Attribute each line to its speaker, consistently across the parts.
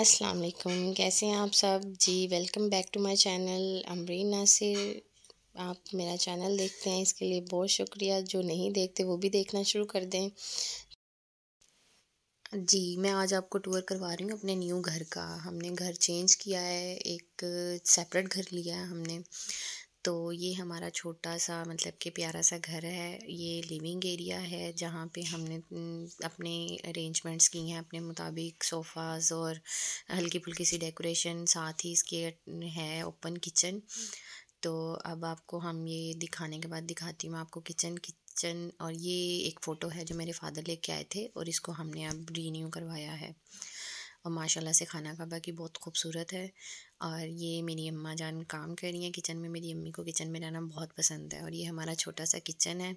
Speaker 1: अस्सलाम वालेकुम कैसे हैं आप सब जी welcome back to my channel Amreen Nasir आप मेरा चैनल देखते हैं इसके लिए बहुत शुक्रिया जो नहीं देखते वो भी देखना शुरू कर दें जी मैं आज आपको टूर करवा रही हूँ अपने न्यू घर का हमने घर चेंज किया है एक सेपरेट घर लिया है हमने तो ये हमारा छोटा सा मतलब कि प्यारा सा घर है ये लिविंग एरिया है जहाँ पे हमने अपने अरेंजमेंट्स की हैं अपने मुताबिक सोफ़ाज़ और हल्की फुल्की सी डेकोरेशन साथ ही इसके है ओपन किचन तो अब आपको हम ये दिखाने के बाद दिखाती हूँ आपको किचन किचन और ये एक फ़ोटो है जो मेरे फादर लेके आए थे और इसको हमने अब रीन्यू करवाया है और माशाल्लाह से खाना खाबा की बहुत खूबसूरत है और ये मेरी अम्मा जान काम कर रही हैं किचन में मेरी अम्मी को किचन में रहना बहुत पसंद है और ये हमारा छोटा सा किचन है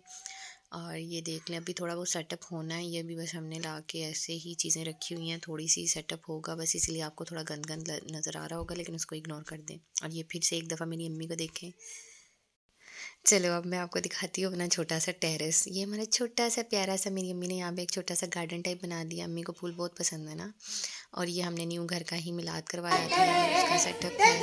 Speaker 1: और ये देख लें अभी थोड़ा बहुत सेटअप होना है ये भी बस हमने ला के ऐसे ही चीज़ें रखी हुई हैं थोड़ी सी सेटअप होगा बस इसलिए आपको थोड़ा गंद गंद नज़र आ रहा होगा लेकिन उसको इग्नोर कर दें और ये फिर से एक दफ़ा मेरी अम्मी को देखें चलो अब मैं आपको दिखाती हूँ अपना छोटा सा टेरेस ये हमारा छोटा सा प्यारा सा मेरी अम्मी ने यहाँ पे एक छोटा सा गार्डन टाइप बना दिया अम्मी को फूल बहुत पसंद है ना और ये हमने न्यू घर का ही मिलाद करवाया था उसका सेटअप है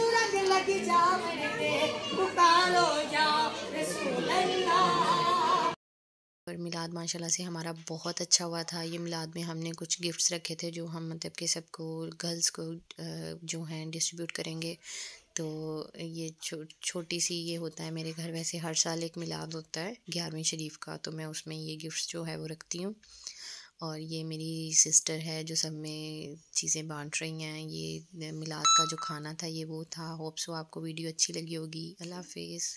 Speaker 1: और मिलाद माशाल्लाह से हमारा बहुत अच्छा हुआ था ये मिलाद में हमने कुछ गिफ्ट्स रखे थे जो हम मतलब कि सबको गर्ल्स को जो हैं डिस्ट्रीब्यूट करेंगे तो ये छो, छोटी सी ये होता है मेरे घर वैसे हर साल एक मिलाद होता है ग्यारहवीं शरीफ का तो मैं उसमें ये गिफ्ट्स जो है वो रखती हूँ और ये मेरी सिस्टर है जो सब में चीज़ें बांट रही हैं ये मिलाद का जो खाना था ये वो था होप्स वो आपको वीडियो अच्छी लगी होगी अल्लाह हाफिज़